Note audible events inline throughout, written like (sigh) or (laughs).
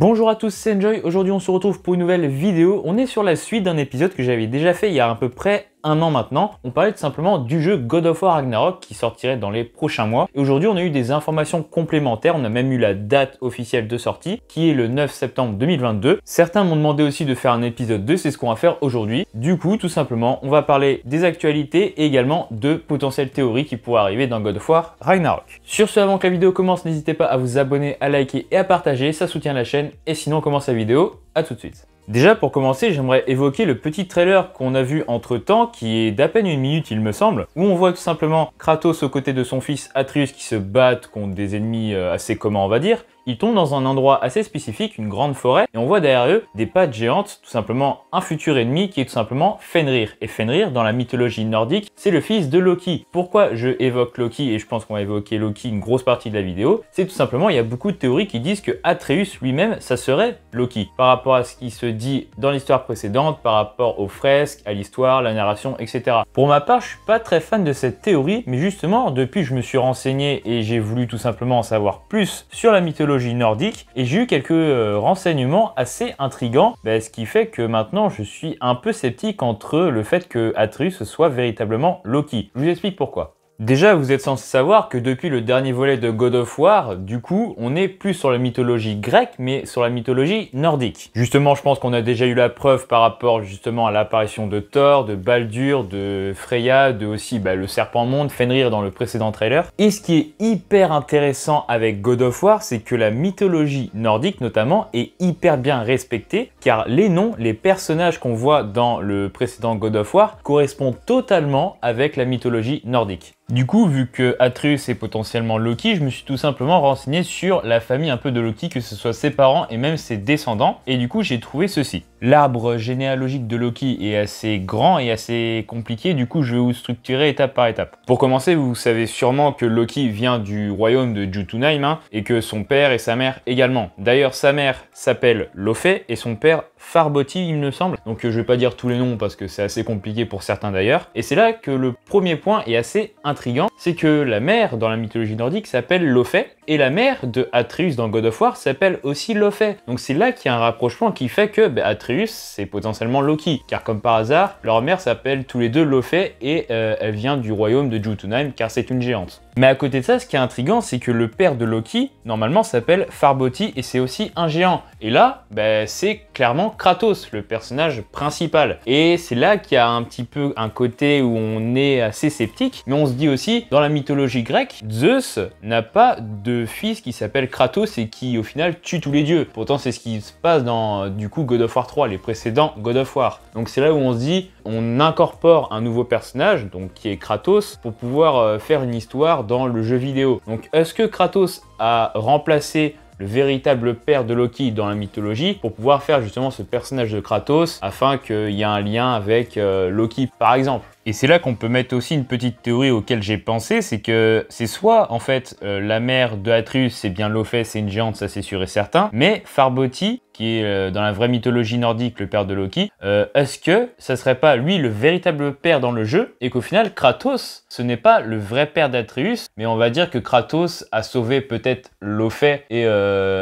Bonjour à tous, c'est Enjoy. Aujourd'hui, on se retrouve pour une nouvelle vidéo. On est sur la suite d'un épisode que j'avais déjà fait il y a à peu près un an maintenant, on parlait tout simplement du jeu God of War Ragnarok qui sortirait dans les prochains mois. Et aujourd'hui, on a eu des informations complémentaires, on a même eu la date officielle de sortie qui est le 9 septembre 2022. Certains m'ont demandé aussi de faire un épisode 2, c'est ce qu'on va faire aujourd'hui. Du coup, tout simplement, on va parler des actualités et également de potentielles théories qui pourraient arriver dans God of War Ragnarok. Sur ce, avant que la vidéo commence, n'hésitez pas à vous abonner, à liker et à partager, ça soutient la chaîne. Et sinon, on commence la vidéo, à tout de suite. Déjà pour commencer, j'aimerais évoquer le petit trailer qu'on a vu entre temps, qui est d'à peine une minute il me semble, où on voit tout simplement Kratos aux côtés de son fils Atreus qui se battent contre des ennemis euh, assez communs on va dire, ils tombent dans un endroit assez spécifique, une grande forêt, et on voit derrière eux des pattes géantes, tout simplement un futur ennemi qui est tout simplement Fenrir. Et Fenrir, dans la mythologie nordique, c'est le fils de Loki. Pourquoi je évoque Loki, et je pense qu'on va évoquer Loki une grosse partie de la vidéo, c'est tout simplement, il y a beaucoup de théories qui disent que Atreus lui-même, ça serait Loki. Par rapport à ce qui se dit dans l'histoire précédente, par rapport aux fresques, à l'histoire, la narration, etc. Pour ma part, je suis pas très fan de cette théorie, mais justement, depuis que je me suis renseigné et j'ai voulu tout simplement en savoir plus sur la mythologie nordique et j'ai eu quelques euh, renseignements assez intrigants, bah, ce qui fait que maintenant je suis un peu sceptique entre le fait que Atreus soit véritablement Loki. Je vous explique pourquoi. Déjà, vous êtes censé savoir que depuis le dernier volet de God of War, du coup, on n'est plus sur la mythologie grecque, mais sur la mythologie nordique. Justement, je pense qu'on a déjà eu la preuve par rapport justement à l'apparition de Thor, de Baldur, de Freya, de aussi bah, le serpent monde, Fenrir dans le précédent trailer. Et ce qui est hyper intéressant avec God of War, c'est que la mythologie nordique notamment est hyper bien respectée, car les noms, les personnages qu'on voit dans le précédent God of War correspondent totalement avec la mythologie nordique. Du coup, vu que Atreus est potentiellement Loki, je me suis tout simplement renseigné sur la famille un peu de Loki, que ce soit ses parents et même ses descendants, et du coup j'ai trouvé ceci. L'arbre généalogique de Loki est assez grand et assez compliqué, du coup je vais vous structurer étape par étape. Pour commencer, vous savez sûrement que Loki vient du royaume de Jotunheim hein, et que son père et sa mère également. D'ailleurs, sa mère s'appelle Lofé et son père Farboti, il me semble. Donc je vais pas dire tous les noms parce que c'est assez compliqué pour certains d'ailleurs. Et c'est là que le premier point est assez intriguant c'est que la mère dans la mythologie nordique s'appelle Lofé et la mère de Atreus dans God of War s'appelle aussi Lofé. Donc c'est là qu'il y a un rapprochement qui fait que bah, c'est potentiellement Loki, car comme par hasard, leur mère s'appelle tous les deux Lofé et euh, elle vient du royaume de Jutunheim car c'est une géante. Mais à côté de ça, ce qui est intriguant, c'est que le père de Loki, normalement, s'appelle Farboti et c'est aussi un géant. Et là, ben c'est clairement Kratos, le personnage principal. Et c'est là qu'il y a un petit peu un côté où on est assez sceptique, mais on se dit aussi, dans la mythologie grecque, Zeus n'a pas de fils qui s'appelle Kratos et qui, au final, tue tous les dieux. Pourtant, c'est ce qui se passe dans, du coup, God of War 3, les précédents God of War. Donc c'est là où on se dit, on incorpore un nouveau personnage, donc qui est Kratos, pour pouvoir euh, faire une histoire dans le jeu vidéo. Donc est-ce que Kratos a remplacé le véritable père de Loki dans la mythologie, pour pouvoir faire justement ce personnage de Kratos afin qu'il y ait un lien avec euh, Loki par exemple. Et c'est là qu'on peut mettre aussi une petite théorie auquel j'ai pensé, c'est que c'est soit en fait euh, la mère de Atreus, c'est bien Lofé, c'est une géante, ça c'est sûr et certain, mais Farboti, qui est euh, dans la vraie mythologie nordique le père de Loki, euh, est-ce que ça serait pas lui le véritable père dans le jeu et qu'au final Kratos, ce n'est pas le vrai père d'Atreus, mais on va dire que Kratos a sauvé peut-être Lofé et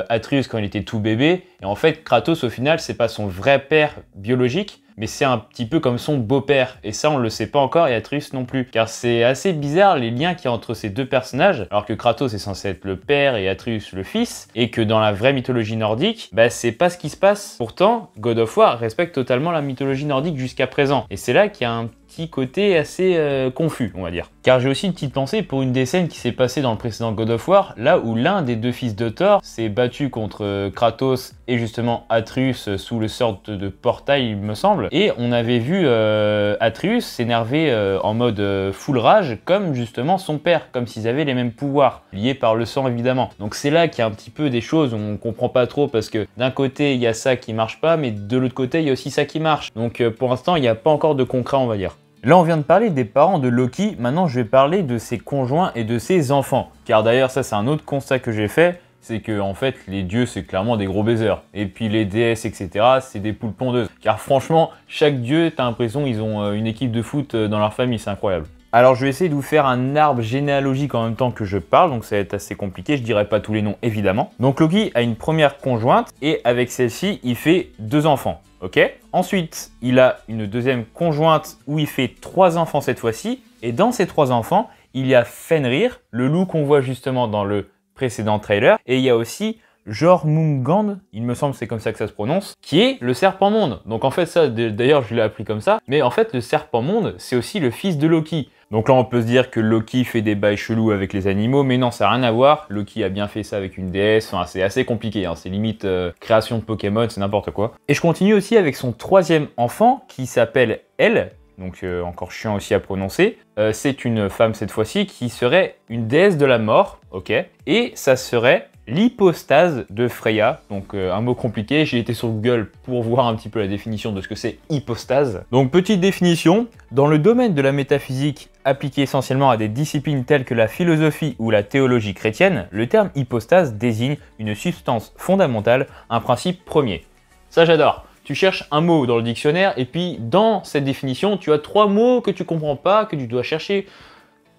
Atreus quand il était tout bébé, et en fait Kratos au final c'est pas son vrai père biologique, mais c'est un petit peu comme son beau-père. Et ça, on le sait pas encore, et Atreus non plus. Car c'est assez bizarre les liens qu'il y a entre ces deux personnages, alors que Kratos est censé être le père et Atreus le fils, et que dans la vraie mythologie nordique, bah c'est pas ce qui se passe. Pourtant, God of War respecte totalement la mythologie nordique jusqu'à présent. Et c'est là qu'il y a un petit côté assez euh, confus, on va dire. Car j'ai aussi une petite pensée pour une des scènes qui s'est passée dans le précédent God of War, là où l'un des deux fils de Thor s'est battu contre euh, Kratos et justement Atreus euh, sous le sort de portail, il me semble, et on avait vu Atreus s'énerver en mode full rage, comme justement son père, comme s'ils avaient les mêmes pouvoirs, liés par le sang évidemment. Donc c'est là qu'il y a un petit peu des choses où on comprend pas trop, parce que d'un côté il y a ça qui marche pas, mais de l'autre côté il y a aussi ça qui marche. Donc pour l'instant il n'y a pas encore de concret on va dire. Là, on vient de parler des parents de Loki, maintenant je vais parler de ses conjoints et de ses enfants. Car d'ailleurs, ça c'est un autre constat que j'ai fait, c'est que en fait, les dieux c'est clairement des gros baiseurs. Et puis les déesses, etc., c'est des poules pondeuses. Car franchement, chaque dieu, t'as l'impression ils ont euh, une équipe de foot euh, dans leur famille, c'est incroyable. Alors je vais essayer de vous faire un arbre généalogique en même temps que je parle, donc ça va être assez compliqué, je dirai pas tous les noms évidemment. Donc Loki a une première conjointe et avec celle-ci il fait deux enfants, ok Ensuite il a une deuxième conjointe où il fait trois enfants cette fois-ci et dans ces trois enfants il y a Fenrir, le loup qu'on voit justement dans le précédent trailer et il y a aussi Jormungand, il me semble c'est comme ça que ça se prononce, qui est le serpent monde. Donc en fait ça, d'ailleurs je l'ai appris comme ça, mais en fait le serpent monde c'est aussi le fils de Loki. Donc là, on peut se dire que Loki fait des bails chelous avec les animaux, mais non, ça n'a rien à voir. Loki a bien fait ça avec une déesse, enfin, c'est assez compliqué, hein. c'est limite euh, création de Pokémon, c'est n'importe quoi. Et je continue aussi avec son troisième enfant, qui s'appelle Elle, donc euh, encore chiant aussi à prononcer. Euh, c'est une femme cette fois-ci qui serait une déesse de la mort, ok Et ça serait l'hypostase de Freya. Donc euh, un mot compliqué, j'ai été sur Google pour voir un petit peu la définition de ce que c'est hypostase. Donc petite définition, dans le domaine de la métaphysique appliquée essentiellement à des disciplines telles que la philosophie ou la théologie chrétienne, le terme hypostase désigne une substance fondamentale, un principe premier. Ça j'adore tu cherches un mot dans le dictionnaire et puis dans cette définition, tu as trois mots que tu comprends pas, que tu dois chercher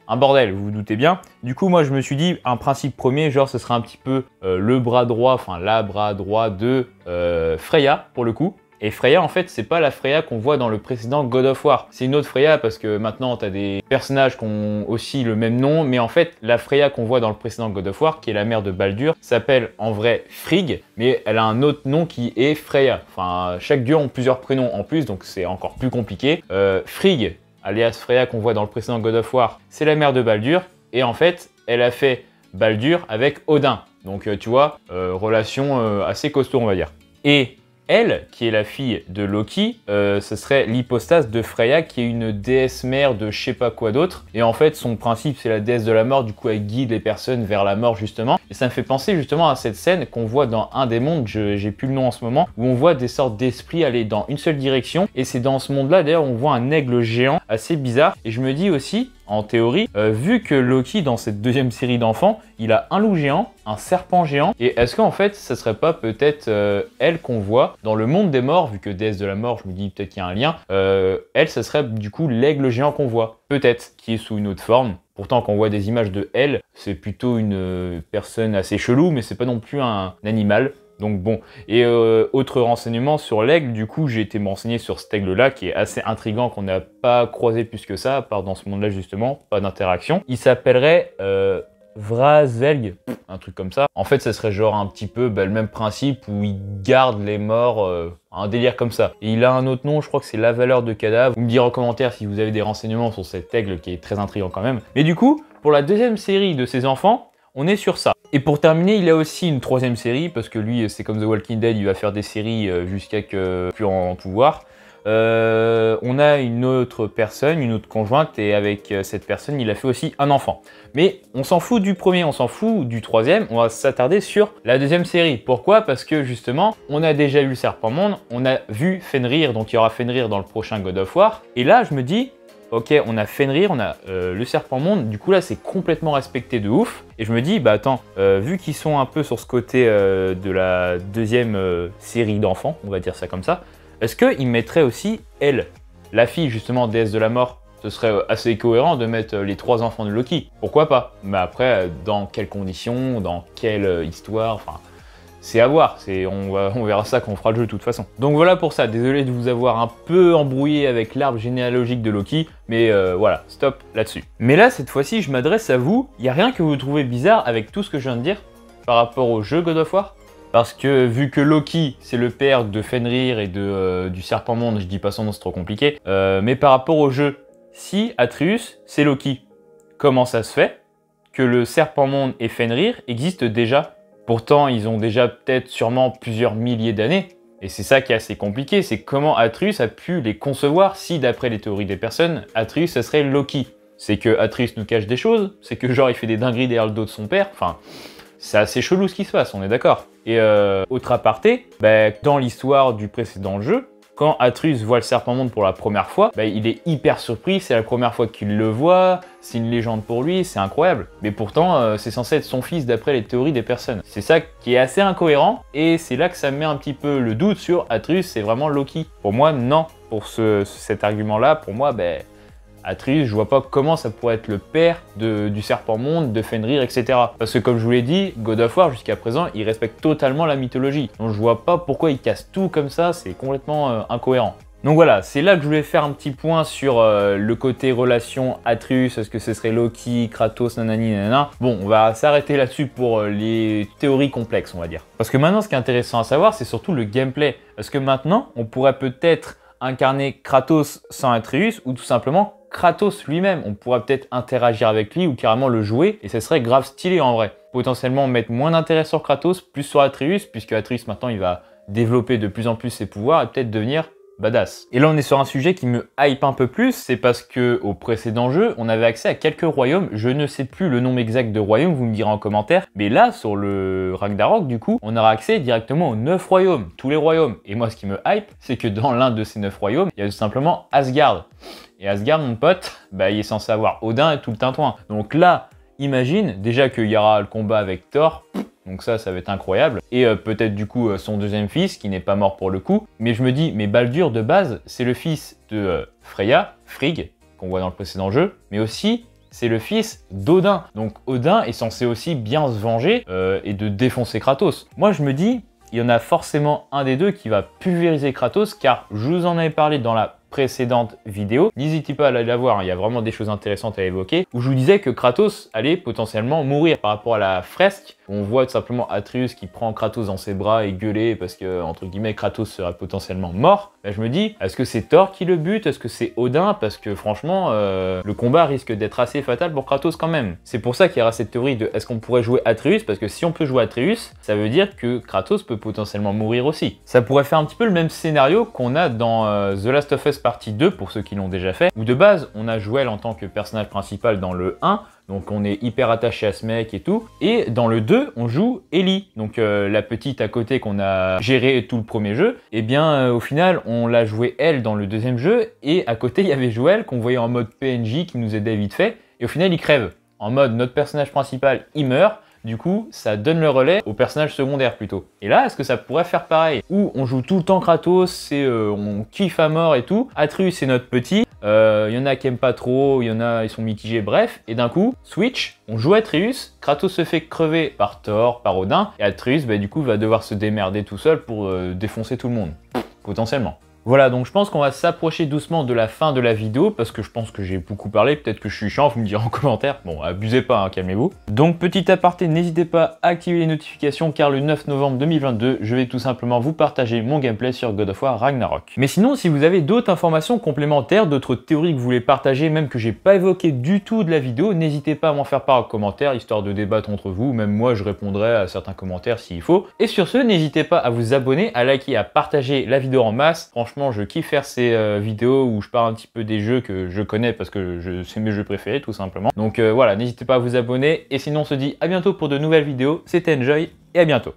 un bordel, vous vous doutez bien. Du coup, moi, je me suis dit, un principe premier, genre, ce sera un petit peu euh, le bras droit, enfin, la bras droit de euh, Freya, pour le coup. Et Freya, en fait, c'est pas la Freya qu'on voit dans le précédent God of War. C'est une autre Freya parce que maintenant, tu as des personnages qui ont aussi le même nom, mais en fait, la Freya qu'on voit dans le précédent God of War, qui est la mère de Baldur, s'appelle en vrai Frigg, mais elle a un autre nom qui est Freya. Enfin, chaque dieu a plusieurs prénoms en plus, donc c'est encore plus compliqué. Euh, Frigg, alias Freya qu'on voit dans le précédent God of War, c'est la mère de Baldur, et en fait, elle a fait Baldur avec Odin. Donc euh, tu vois, euh, relation euh, assez costaud on va dire. Et elle, qui est la fille de Loki, euh, ce serait l'hypostase de Freya, qui est une déesse mère de je sais pas quoi d'autre. Et en fait, son principe, c'est la déesse de la mort, du coup, elle guide les personnes vers la mort, justement. Et ça me fait penser justement à cette scène qu'on voit dans Un des mondes, j'ai plus le nom en ce moment, où on voit des sortes d'esprits aller dans une seule direction. Et c'est dans ce monde-là, d'ailleurs, on voit un aigle géant assez bizarre. Et je me dis aussi, en théorie, euh, vu que Loki, dans cette deuxième série d'enfants, il a un loup géant, un serpent géant, et est-ce qu'en fait, ça serait pas peut-être euh, elle qu'on voit dans le monde des morts, vu que déesse de la mort, je me dis peut-être qu'il y a un lien, euh, elle, ça serait du coup l'aigle géant qu'on voit, peut-être, qui est sous une autre forme, Pourtant, quand on voit des images de elle, c'est plutôt une personne assez chelou, mais c'est pas non plus un animal. Donc bon, et euh, autre renseignement sur l'aigle, du coup j'ai été me sur cet aigle-là qui est assez intrigant, qu'on n'a pas croisé plus que ça, à part dans ce monde-là justement, pas d'interaction. Il s'appellerait euh, un truc comme ça. En fait, ça serait genre un petit peu bah, le même principe où il garde les morts, euh, un délire comme ça. Et il a un autre nom, je crois que c'est la valeur de cadavre. Vous me direz en commentaire si vous avez des renseignements sur cet aigle qui est très intrigant quand même. Mais du coup, pour la deuxième série de ses enfants, on est sur ça. Et pour terminer, il a aussi une troisième série, parce que lui, c'est comme The Walking Dead, il va faire des séries euh, jusqu'à que plus en pouvoir. Euh, on a une autre personne, une autre conjointe, et avec euh, cette personne, il a fait aussi un enfant. Mais on s'en fout du premier, on s'en fout du troisième, on va s'attarder sur la deuxième série. Pourquoi Parce que justement, on a déjà eu le Serpent Monde, on a vu Fenrir, donc il y aura Fenrir dans le prochain God of War, et là, je me dis, Ok, on a Fenrir, on a euh, le Serpent Monde. Du coup, là, c'est complètement respecté de ouf. Et je me dis, bah attends, euh, vu qu'ils sont un peu sur ce côté euh, de la deuxième série d'enfants, on va dire ça comme ça, est-ce qu'ils mettraient aussi elle, la fille justement déesse de la mort ce serait assez cohérent de mettre les trois enfants de Loki. Pourquoi pas Mais après, dans quelles conditions, dans quelle histoire, enfin, c'est à voir, on, va, verra ça quand on fera le jeu de toute façon. Donc voilà pour ça, désolé de vous avoir un peu embrouillé avec l'arbre généalogique de Loki, mais euh, voilà, stop là-dessus. Mais là, cette fois-ci, je m'adresse à vous, il y a rien que vous trouvez bizarre avec tout ce que je viens de dire par rapport au jeu God of War parce que vu que Loki, c'est le père de Fenrir et de, euh, du Serpent Monde, je dis pas son nom, c'est trop compliqué, euh, mais par rapport au jeu, si Atreus, c'est Loki, comment ça se fait que le Serpent Monde et Fenrir existent déjà Pourtant, ils ont déjà peut-être sûrement plusieurs milliers d'années. Et c'est ça qui est assez compliqué, c'est comment Atreus a pu les concevoir si, d'après les théories des personnes, Atreus, ça serait Loki. C'est que Atreus nous cache des choses, c'est que genre il fait des dingueries derrière le dos de son père, enfin... C'est assez chelou ce qui se passe, on est d'accord. Et euh, autre aparté, ben, dans l'histoire du précédent jeu, quand Atrus voit le serpent monde pour la première fois, bah, il est hyper surpris, c'est la première fois qu'il le voit, c'est une légende pour lui, c'est incroyable. Mais pourtant, euh, c'est censé être son fils d'après les théories des personnes. C'est ça qui est assez incohérent, et c'est là que ça met un petit peu le doute sur Atrus, c'est vraiment Loki. Pour moi, non. Pour ce, cet argument-là, pour moi, ben... Atreus, je vois pas comment ça pourrait être le père du serpent monde, de Fenrir, etc. Parce que comme je vous l'ai dit, God of War jusqu'à présent, il respecte totalement la mythologie. Donc je vois pas pourquoi il casse tout comme ça, c'est complètement euh, incohérent. Donc voilà, c'est là que je voulais faire un petit point sur euh, le côté relation Atreus, est-ce que ce serait Loki, Kratos, nanani, nanana. Bon, on va s'arrêter là-dessus pour euh, les théories complexes, on va dire. Parce que maintenant, ce qui est intéressant à savoir, c'est surtout le gameplay. Parce que maintenant, on pourrait peut-être incarner Kratos sans Atreus, ou tout simplement Kratos lui-même. On pourra peut-être interagir avec lui ou carrément le jouer et ce serait grave stylé en vrai. Potentiellement mettre moins d'intérêt sur Kratos, plus sur Atreus, puisque Atreus maintenant il va développer de plus en plus ses pouvoirs et peut-être devenir badass. Et là on est sur un sujet qui me hype un peu plus, c'est parce que au précédent jeu, on avait accès à quelques royaumes, je ne sais plus le nom exact de royaume, vous me direz en commentaire, mais là sur le Ragnarok du coup, on aura accès directement aux 9 royaumes, tous les royaumes. Et moi ce qui me hype, c'est que dans l'un de ces 9 royaumes, il y a tout simplement Asgard. Et Asgard, mon pote, bah, il est censé avoir Odin et tout le tintouin. Donc là, imagine déjà qu'il y aura le combat avec Thor. Donc ça, ça va être incroyable. Et euh, peut-être du coup euh, son deuxième fils, qui n'est pas mort pour le coup. Mais je me dis, mais Baldur de base, c'est le fils de euh, Freya, Frigg, qu'on voit dans le précédent jeu, mais aussi c'est le fils d'Odin. Donc Odin est censé aussi bien se venger et de défoncer Kratos. Moi je me dis, il y en a forcément un des deux qui va pulvériser Kratos, car je vous en avais parlé dans la précédente vidéo. N'hésitez pas à la voir, hein, il y a vraiment des choses intéressantes à évoquer, où je vous disais que Kratos allait potentiellement mourir par rapport à la fresque. On voit tout simplement Atreus qui prend Kratos dans ses bras et gueuler parce que, entre guillemets, Kratos serait potentiellement mort. je me dis, est-ce que c'est Thor qui le bute Est-ce que c'est Odin Parce que franchement, euh, le combat risque d'être assez fatal pour Kratos quand même. C'est pour ça qu'il y aura cette théorie de est-ce qu'on pourrait jouer Atreus Parce que si on peut jouer Atreus, ça veut dire que Kratos peut potentiellement mourir aussi. Ça pourrait faire un petit peu le même scénario qu'on a dans euh, The Last of Us partie 2, pour ceux qui l'ont déjà fait, où de base, on a Joël en tant que personnage principal dans le 1, donc on est hyper attaché à ce mec et tout. Et dans le 2, on joue Ellie, donc euh, la petite à côté qu'on a géré tout le premier jeu. Et bien euh, au final, on l'a joué elle dans le deuxième jeu, et à côté (laughs) il y avait Joël qu'on voyait en mode PNJ qui nous aidait vite fait, et au final il crève. En mode notre personnage principal, il meurt, du coup, ça donne le relais au personnage secondaire plutôt. Et là, est-ce que ça pourrait faire pareil Où on joue tout le temps Kratos, et, euh, on kiffe à mort et tout. Atreus, c'est notre petit. Il euh, y en a qui aiment pas trop, il y en a ils sont mitigés, bref. Et d'un coup, Switch, on joue Atreus, Kratos se fait crever par Thor, par Odin, et Atreus, bah, du coup, va devoir se démerder tout seul pour euh, défoncer tout le monde, potentiellement. Voilà, donc je pense qu'on va s'approcher doucement de la fin de la vidéo, parce que je pense que j'ai beaucoup parlé, peut-être que je suis chiant, vous me direz en (laughs) commentaire. Bon, abusez pas, hein, calmez-vous. Donc petit aparté, n'hésitez pas à activer les notifications, car le 9 novembre 2022, je vais tout simplement vous partager mon gameplay sur God of War Ragnarok. Mais sinon, si vous avez d'autres informations complémentaires, d'autres théories que vous voulez partager, même que j'ai pas évoqué du tout de la vidéo, n'hésitez pas à m'en faire part en commentaire, histoire de débattre entre vous, même moi je répondrai à certains commentaires s'il faut. Et sur ce, n'hésitez pas à vous abonner, à liker, à partager la vidéo en masse. Franchement, je kiffe faire ces euh, vidéos où je parle un petit peu des jeux que je connais parce que je, c'est mes jeux préférés, tout simplement. Donc euh, voilà, n'hésitez pas à vous abonner. Et sinon, on se dit à bientôt pour de nouvelles vidéos. C'était Enjoy et à bientôt.